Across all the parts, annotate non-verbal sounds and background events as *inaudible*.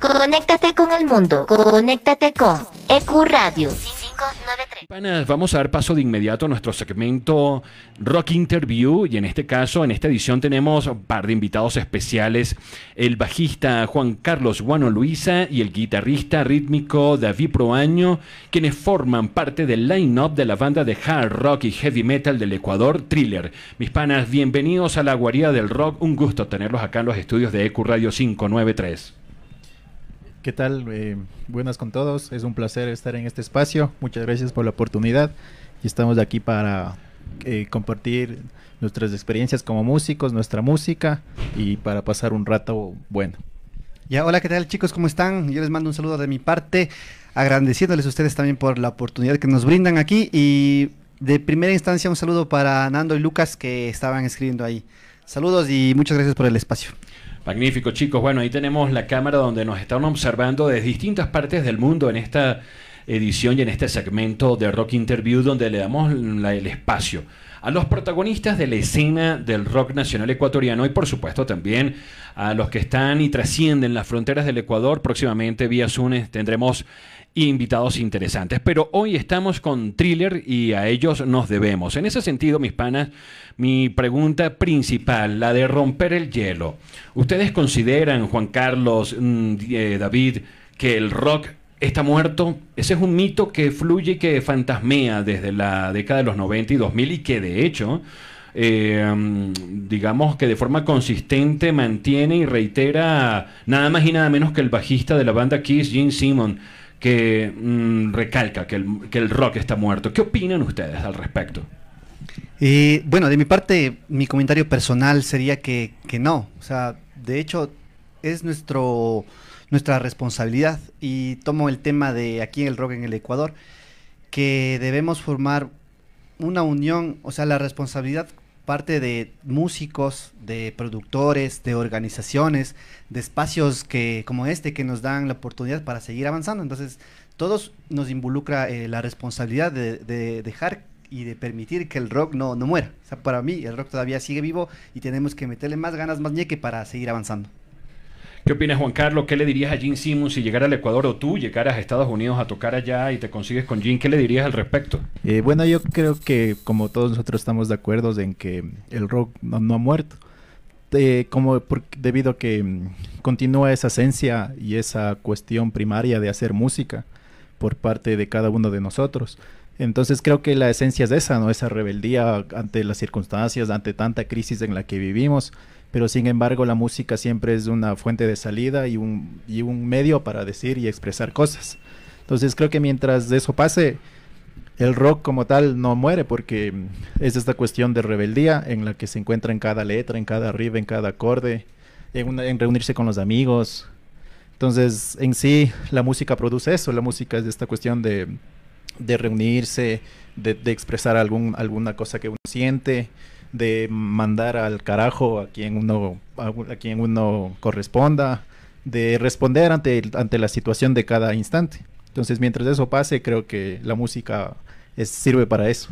Conéctate con el mundo. Conéctate con EQ Radio. Panas, vamos a dar paso de inmediato a nuestro segmento Rock Interview y en este caso, en esta edición tenemos un par de invitados especiales, el bajista Juan Carlos Guano Luisa y el guitarrista rítmico David Proaño, quienes forman parte del line-up de la banda de hard rock y heavy metal del Ecuador, Thriller. Mis panas, bienvenidos a la guarida del rock, un gusto tenerlos acá en los estudios de Ecu Radio 593. ¿Qué tal? Eh, buenas con todos. Es un placer estar en este espacio. Muchas gracias por la oportunidad. Y estamos aquí para eh, compartir nuestras experiencias como músicos, nuestra música y para pasar un rato bueno. Ya, hola, ¿qué tal chicos? ¿Cómo están? Yo les mando un saludo de mi parte, agradeciéndoles a ustedes también por la oportunidad que nos brindan aquí y de primera instancia un saludo para Nando y Lucas que estaban escribiendo ahí. Saludos y muchas gracias por el espacio. Magnífico, chicos. Bueno, ahí tenemos la cámara donde nos están observando desde distintas partes del mundo en esta edición y en este segmento de Rock Interview donde le damos el espacio a los protagonistas de la escena del rock nacional ecuatoriano y por supuesto también a los que están y trascienden las fronteras del Ecuador. Próximamente vía Zune eh, tendremos invitados interesantes. Pero hoy estamos con thriller y a ellos nos debemos. En ese sentido, mis panas, mi pregunta principal, la de romper el hielo. ¿Ustedes consideran, Juan Carlos, mm, eh, David, que el rock está muerto. Ese es un mito que fluye y que fantasmea desde la década de los 90 y 2000 y que de hecho, eh, digamos que de forma consistente mantiene y reitera nada más y nada menos que el bajista de la banda Kiss, Gene Simon, que mm, recalca que el, rock está muerto. ¿Qué opinan ustedes al respecto? Y eh, bueno, de mi parte, mi comentario personal sería que, que no. O sea, de hecho, es nuestro nuestra responsabilidad. Y tomo el tema de aquí en el rock en el Ecuador, que debemos formar una unión, o sea, la responsabilidad parte de músicos, de productores, de organizaciones, de espacios que como este que nos dan la oportunidad para seguir avanzando. Entonces, todos nos involucra eh, la responsabilidad de, dejar y de permitir que el rock no, no muera. O sea, para mí el rock todavía sigue vivo y tenemos que meterle más ganas, más ñeque para seguir avanzando. ¿Qué opinas, Juan Carlos? ¿Qué le dirías a Jim Simmons si llegara al Ecuador o tú llegaras a Estados Unidos a tocar allá y te consigues con Jim? ¿Qué le dirías al respecto? Eh, bueno, yo creo que como todos nosotros estamos de acuerdo en que el rock no, ha muerto. Eh, como debido a que mm, continúa esa esencia y esa cuestión primaria de hacer música por parte de cada uno de nosotros. Entonces creo que la esencia es esa, ¿no? Esa rebeldía ante las circunstancias, ante tanta crisis en la que vivimos pero sin embargo la música siempre es una fuente de salida y un, un medio para decir y expresar cosas. Entonces creo que mientras eso pase, el rock como tal no muere porque es esta cuestión de rebeldía en la que se encuentra en cada letra, en cada riff, en cada acorde, en, reunirse con los amigos. Entonces en sí la música produce eso, la música es esta cuestión de, de reunirse, de, expresar algún, alguna cosa que uno siente de mandar al carajo a quien uno, a, quien uno corresponda, de responder ante, ante la situación de cada instante. Entonces, mientras eso pase, creo que la música sirve para eso.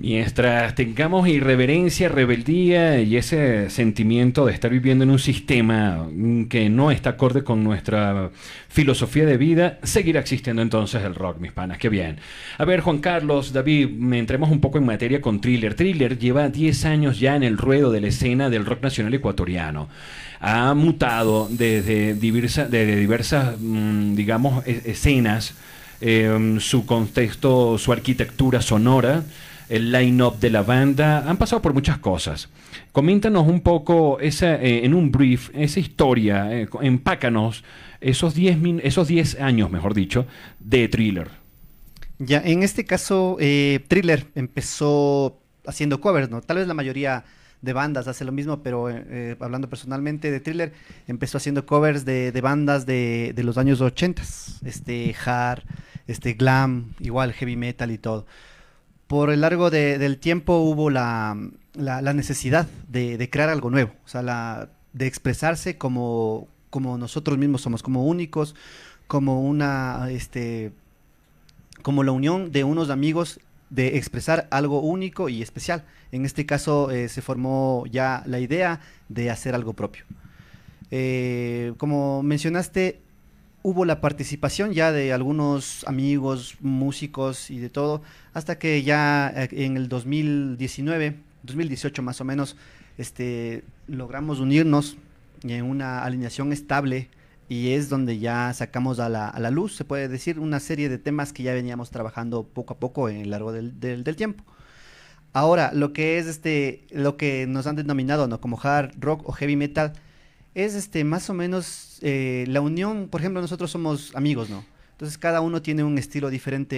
Mientras tengamos irreverencia, rebeldía y ese sentimiento de estar viviendo en un sistema que no está acorde con nuestra filosofía de vida, seguirá existiendo entonces el rock, mis panas. Qué bien. A ver, Juan Carlos, David, entremos un poco en materia con Thriller. Thriller lleva 10 años ya en el ruedo de la escena del rock nacional ecuatoriano. Ha mutado desde, diversas, mm, digamos, e-, escenas, em, su contexto, su arquitectura sonora el line-up de la banda, han pasado por muchas cosas. Coméntanos un poco esa, eh, en un brief esa historia, eh, empácanos esos 10 esos años, mejor dicho, de Thriller. Ya, en este caso, eh, Thriller empezó haciendo covers, ¿no? Tal vez la mayoría de bandas hace lo mismo, pero hablando personalmente de Thriller, empezó haciendo covers de, de bandas de, de, los años 80, este hard, este glam, igual heavy metal y todo por el largo del tiempo hubo la, necesidad de, crear algo nuevo, o de expresarse como, nosotros mismos somos, como únicos, como una, este, como la unión de unos amigos de expresar algo único y especial. En este caso eh, se formó ya la idea de hacer algo propio. Eh, como mencionaste, hubo la participación ya de algunos amigos, músicos y de todo, hasta que ya eh, en el 2019, 2018 más o menos, este, logramos unirnos en una alineación estable y es donde ya sacamos a la, luz, se puede decir, una serie de temas que ya veníamos trabajando poco a poco en el largo del, tiempo. Ahora, lo que es este, lo que nos han denominado ¿no? como hard rock o heavy metal, es este, más o menos eh, la unión, por ejemplo, nosotros somos amigos, ¿no? Entonces cada uno tiene un estilo diferente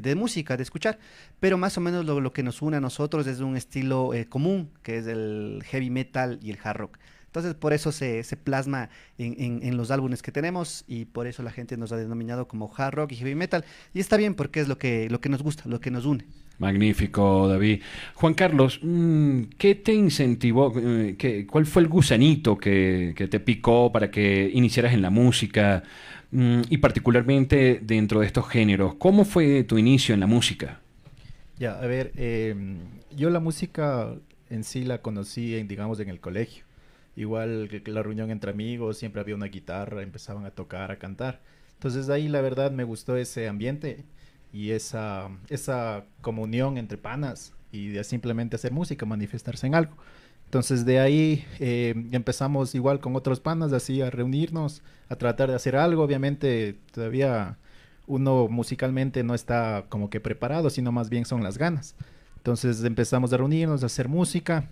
de, música, de escuchar, pero más o menos lo, que nos une a nosotros es un estilo eh, común, que es el heavy metal y el hard rock. Entonces, por eso se, plasma en, los álbumes que tenemos y por eso la gente nos ha denominado como hard rock y heavy metal. Y está bien porque es lo que, lo que nos gusta, lo que nos une. Magnífico, David. Juan Carlos, mm, ¿qué te incentivó? Eh, ¿Cuál fue el gusanito que, te picó para que iniciaras en la música? Mm, y particularmente dentro de estos géneros, ¿cómo fue tu inicio en la música? Ya, a ver, em, yo la música en sí la conocí, digamos, en el colegio. Igual que la reunión entre amigos, siempre había una guitarra, empezaban a tocar, a cantar. Entonces ahí la verdad me gustó ese ambiente y esa, esa comunión entre panas y de simplemente hacer música, manifestarse en algo. Entonces de ahí eh, empezamos igual con otros panas, así a reunirnos, a tratar de hacer algo. Obviamente todavía uno musicalmente no está como que preparado, sino más bien son las ganas. Entonces empezamos a reunirnos, a hacer música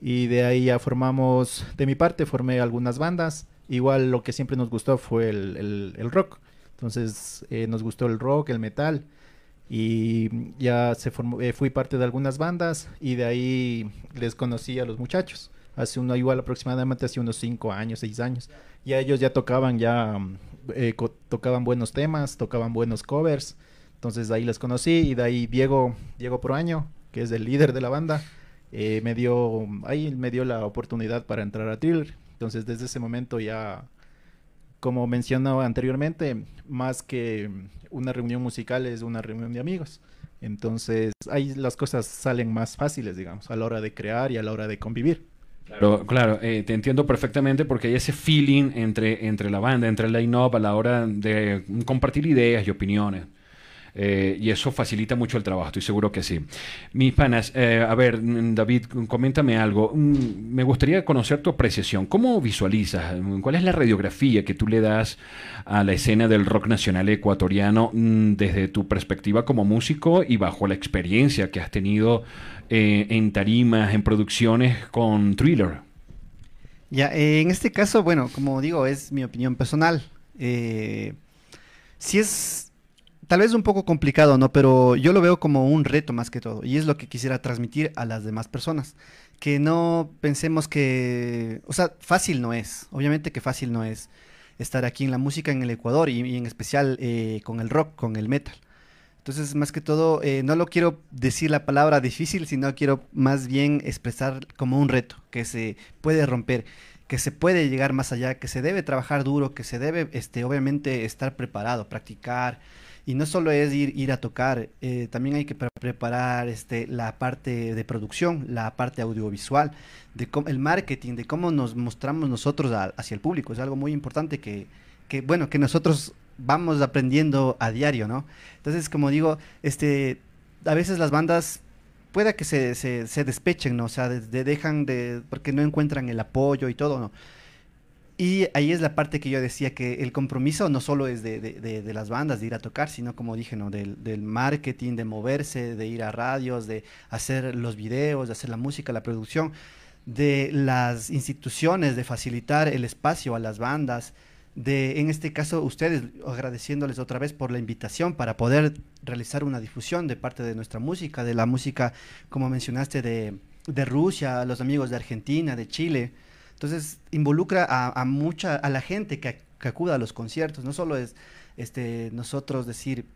y de ahí ya formamos, de mi parte formé algunas bandas, igual lo que siempre nos gustó fue el, rock, entonces eh, nos gustó el rock, el metal y ya se formó, eh, fui parte de algunas bandas y de ahí les conocí a los muchachos, hace uno igual aproximadamente hace unos 5 años, 6 años, Y ellos ya tocaban ya, eh, tocaban buenos temas, tocaban buenos covers, entonces de ahí les conocí y de ahí Diego, Diego Proaño, que es el líder de la banda, eh, me dio, ahí me dio la oportunidad para entrar a Thriller. Entonces desde ese momento ya, como mencionaba anteriormente, más que una reunión musical es una reunión de amigos. Entonces ahí las cosas salen más fáciles, digamos, a la hora de crear y a la hora de convivir. Claro, claro eh, te entiendo perfectamente porque hay ese feeling entre, entre la banda, entre el line-up a la hora de compartir ideas y opiniones. Eh, y eso facilita mucho el trabajo, estoy seguro que sí. Mis panas, eh, a ver, mm, David, coméntame algo. Mm, me gustaría conocer tu apreciación. ¿Cómo visualizas? Mm, ¿Cuál es la radiografía que tú le das a la escena del rock nacional ecuatoriano desde tu perspectiva como músico y bajo la experiencia que has tenido eh, en tarimas, en producciones con Thriller? Ya, en este caso, bueno, como digo, es mi opinión personal. si es Tal vez un poco complicado, ¿no? Pero yo lo veo como un reto más que todo. Y es lo que quisiera transmitir a las demás personas. Que no pensemos que... O sea, fácil no es. Obviamente que fácil no es estar aquí en la música en el Ecuador y, en especial eh, con el rock, con el metal. Entonces, más que todo, eh, no lo quiero decir la palabra difícil, sino quiero más bien expresar como un reto, que se puede romper, que se puede llegar más allá, que se debe trabajar duro, que se debe, este, obviamente, estar preparado, practicar, y no solo es ir, ir a tocar, eh, también hay que preparar este, la parte de producción, la parte audiovisual, de el marketing, de cómo nos mostramos nosotros hacia el público. Es algo muy importante que, bueno, que nosotros vamos aprendiendo a diario, ¿no? Entonces, como digo, este, a veces las bandas pueda que se, se, despechen, O sea, dejan de, porque no encuentran el apoyo y todo, ¿no? Y ahí es la parte que yo decía que el compromiso no solo es de, las bandas, de ir a tocar, sino como dije, ¿no? Del, del, marketing, de moverse, de ir a radios, de hacer los videos, de hacer la música, la producción, de las instituciones, de facilitar el espacio a las bandas, de en este caso ustedes, agradeciéndoles otra vez por la invitación para poder realizar una difusión de parte de nuestra música, de la música, como mencionaste, de, de Rusia, los amigos de Argentina, de Chile entonces, involucra a, mucha, a la gente que, que, acuda a los conciertos. No solo es este, nosotros decir,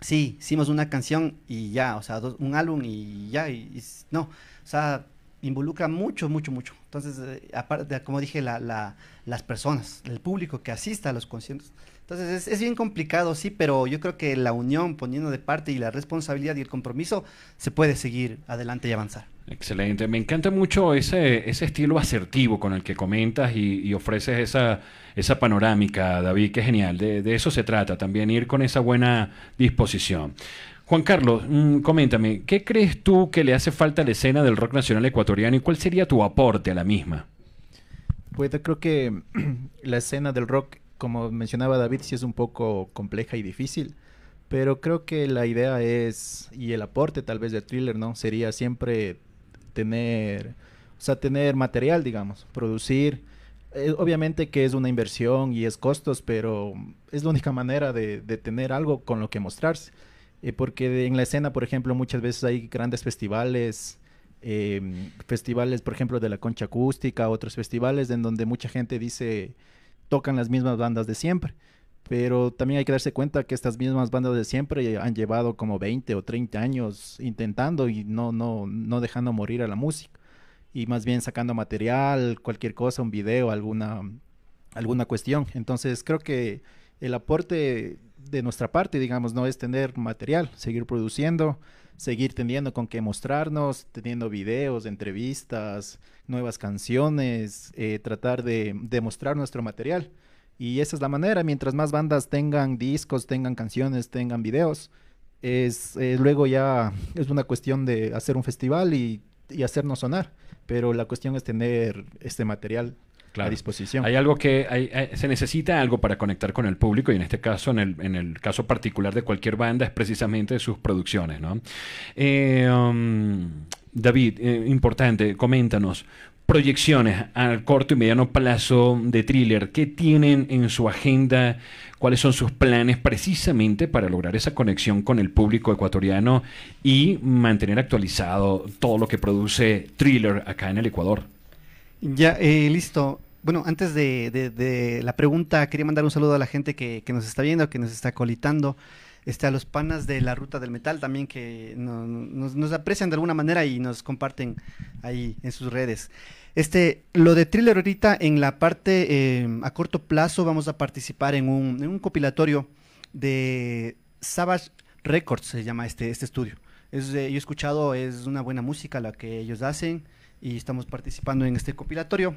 sí, hicimos una canción y ya, o sea, un álbum y ya, y, no, o sea, involucra mucho, mucho, mucho. Entonces, eh, aparte, como dije, las personas, el público que asista a los conciertos. Entonces, es, bien complicado, sí, pero yo creo que la unión poniendo de parte y la responsabilidad y el compromiso se puede seguir adelante y avanzar. Excelente, me encanta mucho ese, estilo asertivo con el que comentas y, ofreces esa, esa panorámica, David, que genial, de, eso se trata, también ir con esa buena disposición. Juan Carlos, mm, coméntame, ¿qué crees tú que le hace falta a la escena del rock nacional ecuatoriano y cuál sería tu aporte a la misma? Pues yo creo que *clears throat* la escena del rock, como mencionaba David, sí es un poco compleja y difícil, pero creo que la idea es, y el aporte tal vez de thriller, ¿no? Sería siempre tener, o sea, tener material, digamos, producir. Eh, obviamente que es una inversión y es costos, pero es la única manera de, tener algo con lo que mostrarse. Eh, porque en la escena, por ejemplo, muchas veces hay grandes festivales, em, festivales, por ejemplo, de la concha acústica, otros festivales en donde mucha gente dice, tocan las mismas bandas de siempre. Pero también hay que darse cuenta que estas mismas bandas de siempre han llevado como 20 o 30 años intentando y no, dejando morir a la música. Y más bien sacando material, cualquier cosa, un video, alguna, alguna cuestión. Entonces creo que el aporte de nuestra parte, digamos, no es tener material, seguir produciendo, seguir teniendo con qué mostrarnos, teniendo videos, entrevistas, nuevas canciones, eh, tratar de demostrar nuestro material. Y esa es la manera, mientras más bandas tengan discos, tengan canciones, tengan videos, es eh, luego ya es una cuestión de hacer un festival y, hacernos sonar, pero la cuestión es tener este material a disposición. Hay algo que se necesita algo para conectar con el público y en este caso, en el, caso particular de cualquier banda, es precisamente sus producciones, eh, um, David, eh, importante, coméntanos, proyecciones al corto y mediano plazo de Thriller? ¿Qué tienen en su agenda? ¿Cuáles son sus planes precisamente para lograr esa conexión con el público ecuatoriano y mantener actualizado todo lo que produce Thriller acá en el Ecuador? Ya, eh, listo. Bueno, antes de, la pregunta, quería mandar un saludo a la gente que, que nos está viendo, que nos está colitando. Este, a los panas de la Ruta del Metal también que nos, aprecian de alguna manera y nos comparten ahí en sus redes. Este, lo de Thriller ahorita en la parte eh, a corto plazo vamos a participar en un, en un compilatorio de Savage Records, se llama este, este estudio. yo he escuchado, es una buena música la que ellos hacen y estamos participando en este compilatorio.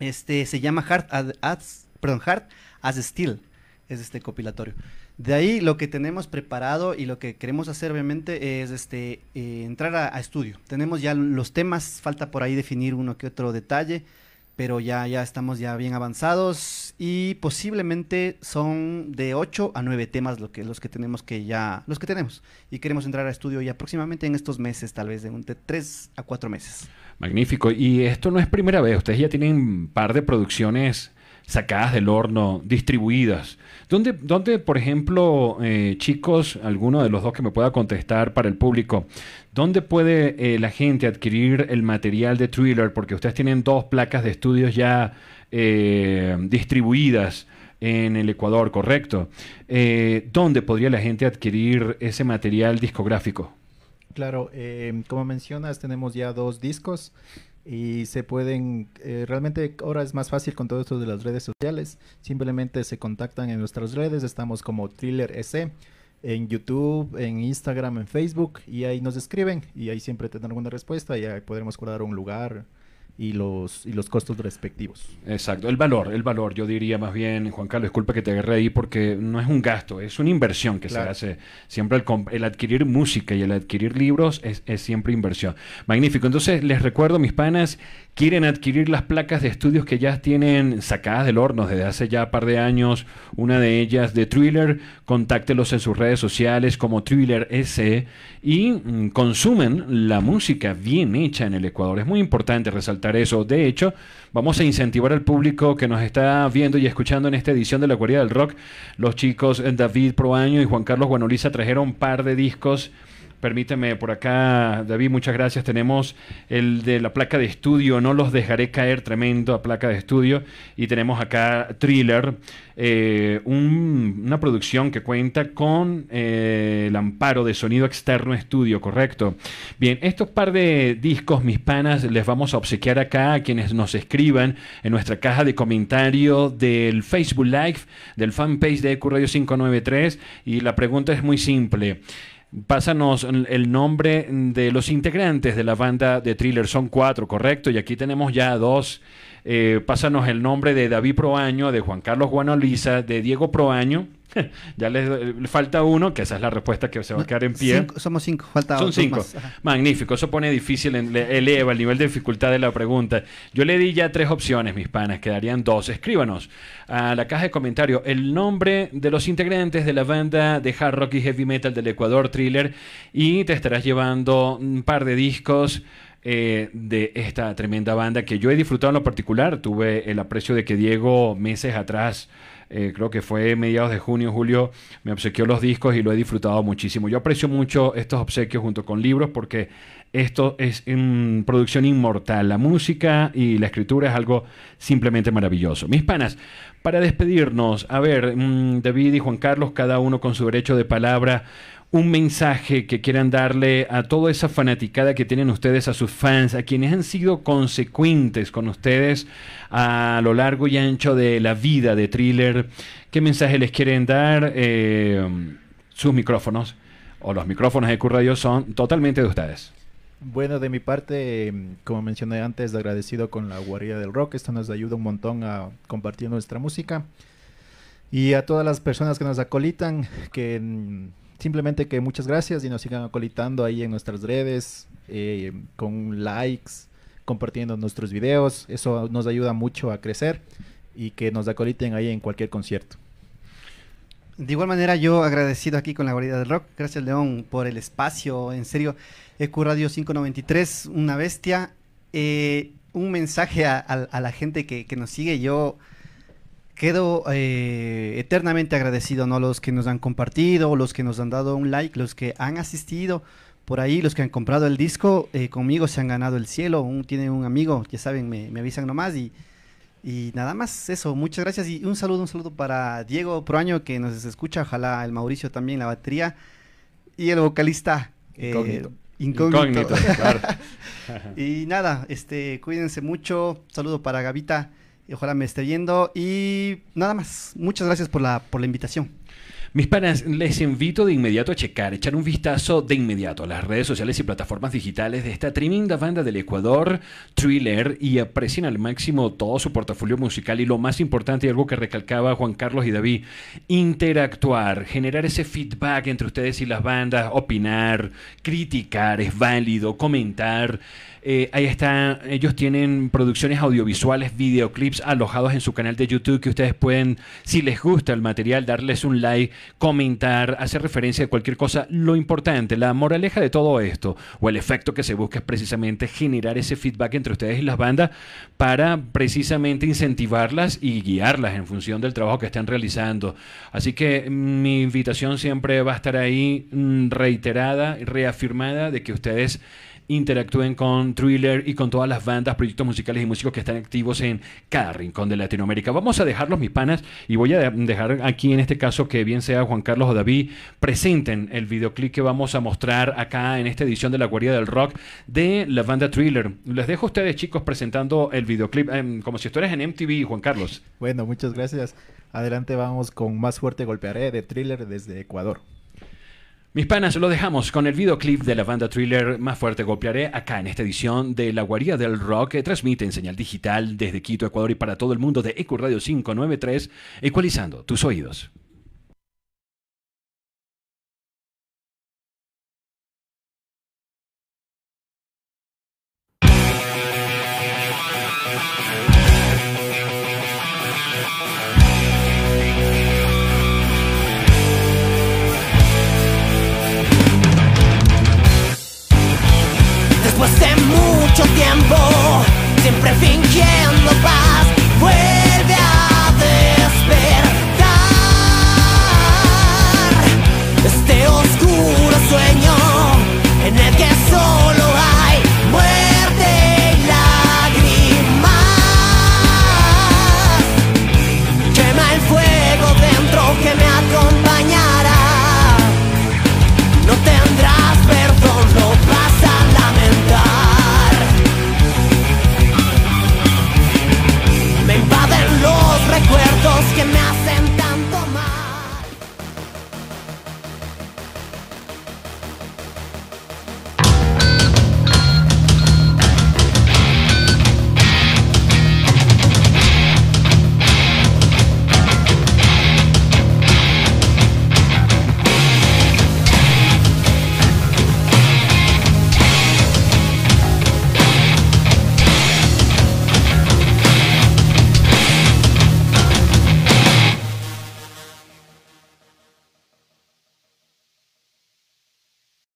Este se llama Hard as, perdón, Hard as Steel, es este compilatorio. De ahí lo que tenemos preparado y lo que queremos hacer obviamente es este, eh, entrar a, estudio. Tenemos ya los temas, falta por ahí definir uno que otro detalle, pero ya, ya estamos ya bien avanzados y posiblemente son de 8 a 9 temas que, los que tenemos que ya, los que tenemos y queremos entrar a estudio ya aproximadamente en estos meses, tal vez de, un, de 3 a 4 meses. Magnífico, y esto no es primera vez, ustedes ya tienen un par de producciones sacadas del horno, distribuidas. ¿Dónde, por ejemplo, eh, chicos, alguno de los dos que me pueda contestar para el público, dónde puede eh, la gente adquirir el material de Thriller? Porque ustedes tienen dos placas de estudios ya eh, distribuidas en el Ecuador, ¿correcto? ¿Dónde podría la gente adquirir ese material discográfico? Claro, como mencionas, tenemos ya dos discos y se pueden, eh, realmente ahora es más fácil con todo esto de las redes sociales, simplemente se contactan en nuestras redes, estamos como Thriller S en YouTube, en Instagram, en Facebook y ahí nos escriben y ahí siempre tendrán alguna respuesta y ahí podremos guardar un lugar, y los, y los costos respectivos. Exacto, el valor, el valor, yo diría más bien, Juan Carlos, disculpa que te agarré ahí porque no es un gasto, es una inversión que se hace. Siempre el, el, adquirir música y el adquirir libros es, siempre inversión. Magnífico, entonces les recuerdo, mis panas, quieren adquirir las placas de estudios que ya tienen sacadas del horno desde hace ya un par de años, una de ellas de Thriller, contáctelos en sus redes sociales como Thriller S y mm, consumen la música bien hecha en el Ecuador. Es muy importante resaltar eso. De hecho, vamos a incentivar al público que nos está viendo y escuchando en esta edición de La Cuerda del Rock. Los chicos eh, David Proaño y Juan Carlos Guanoliza trajeron un par de discos Permíteme por acá, David, muchas gracias. Tenemos el de la placa de estudio, No los dejaré caer, tremendo a placa de estudio. Y tenemos acá Thriller, eh, una producción que cuenta con eh, el amparo de sonido externo estudio, correcto. Bien, estos par de discos, mis panas, les vamos a obsequiar acá a quienes nos escriban en nuestra caja de comentario del Facebook Live, del fanpage de Ecuradio 593. Y la pregunta es muy simple. Pásanos el nombre de los integrantes de la banda de Thriller. Son cuatro, correcto. Y aquí tenemos ya dos. Eh, pásanos el nombre de David Proaño, de Juan Carlos Guanoliza, de Diego Proaño *laughs* ya les, eh, falta uno, que esa es la respuesta que se va a quedar en pie. somos cinco, falta Son cinco. Magnífico, eso pone difícil, eleva el nivel de dificultad de la pregunta. Yo le di ya tres opciones, mis panas, quedarían dos. Escríbanos a la caja de comentarios el nombre de los integrantes de la banda de hard rock y heavy metal del Ecuador Thriller y te estarás llevando un par de discos. Eh, de esta tremenda banda que yo he disfrutado en lo particular. Tuve el aprecio de que Diego meses atrás, eh, creo que fue mediados de junio, julio, me obsequió los discos y lo he disfrutado muchísimo. Yo aprecio mucho estos obsequios junto con libros porque esto es en producción inmortal. La música y la escritura es algo simplemente maravilloso. Mis panas, para despedirnos, a ver, mm, David y Juan Carlos, cada uno con su derecho de palabra un mensaje que quieran darle a toda esa fanaticada que tienen ustedes, a sus fans, a quienes han sido consecuentes con ustedes a lo largo y ancho de la vida de Thriller? ¿Qué mensaje les quieren dar? Eh, sus micrófonos o los micrófonos de Q son totalmente de ustedes. Bueno, de mi parte, em, como mencioné antes, agradecido con la guarida del rock. Esto nos ayuda un montón a compartir nuestra música. Y a todas las personas que nos acolitan, que em, Simplemente que muchas gracias y nos sigan acolitando ahí en nuestras redes, eh, con likes, compartiendo nuestros videos. Eso nos ayuda mucho a crecer y que nos acoliten ahí en cualquier concierto. De igual manera, yo agradecido aquí con la Guardia del rock. Gracias, León, por el espacio. En serio, EQ 593, una bestia. Eh, un mensaje a, la gente que, que, nos sigue. Yo quedo eh, eternamente agradecido, ¿no? Los que nos han compartido, los que nos han dado un like, los que han asistido por ahí, los que han comprado el disco, eh, conmigo se han ganado el cielo. tienen tiene un amigo, ya saben, me, avisan nomás y, y, nada más eso. Muchas gracias y un saludo, un saludo para Diego Proaño que nos escucha, ojalá el Mauricio también, la batería y el vocalista. Eh, incógnito. incógnito. *laughs* y nada, este, cuídense mucho. Saludo para Gavita. Y ojalá me esté viendo. Y nada más. Muchas gracias por la, por la invitación. Mis panas, les invito de inmediato a checar, echar un vistazo de inmediato a las redes sociales y plataformas digitales de esta tremenda banda del Ecuador, Thriller, y aprecien al máximo todo su portafolio musical y lo más importante, y algo que recalcaba Juan Carlos y David, interactuar, generar ese feedback entre ustedes y las bandas, opinar, criticar, es válido, comentar. Eh, ahí están, ellos tienen producciones audiovisuales, videoclips alojados en su canal de YouTube que ustedes pueden, si les gusta el material, darles un like, comentar, hacer referencia a cualquier cosa. Lo importante, la moraleja de todo esto, o el efecto que se busca es precisamente generar ese feedback entre ustedes y las bandas para precisamente incentivarlas y guiarlas en función del trabajo que están realizando. Así que mi invitación siempre va a estar ahí mm, reiterada, reafirmada, de que ustedes interactúen con Thriller y con todas las bandas, proyectos musicales y músicos que están activos en cada rincón de Latinoamérica. Vamos a dejarlos, mis panas, y voy a dejar aquí en este caso que bien sea Juan Carlos o David presenten el videoclip que vamos a mostrar acá en esta edición de La Guardia del Rock de la banda Thriller. Les dejo a ustedes, chicos, presentando el videoclip em, como si estuvieras en MTV, Juan Carlos. Bueno, muchas gracias. Adelante vamos con Más Fuerte Golpearé de Thriller desde Ecuador. Mis panas, lo dejamos con el videoclip de la banda thriller Más Fuerte Golpearé acá en esta edición de La Guarida del Rock que transmite en señal digital desde Quito, Ecuador y para todo el mundo de EcuRadio 593, ecualizando tus oídos. mucho tiempo, siempre fingiendo paz.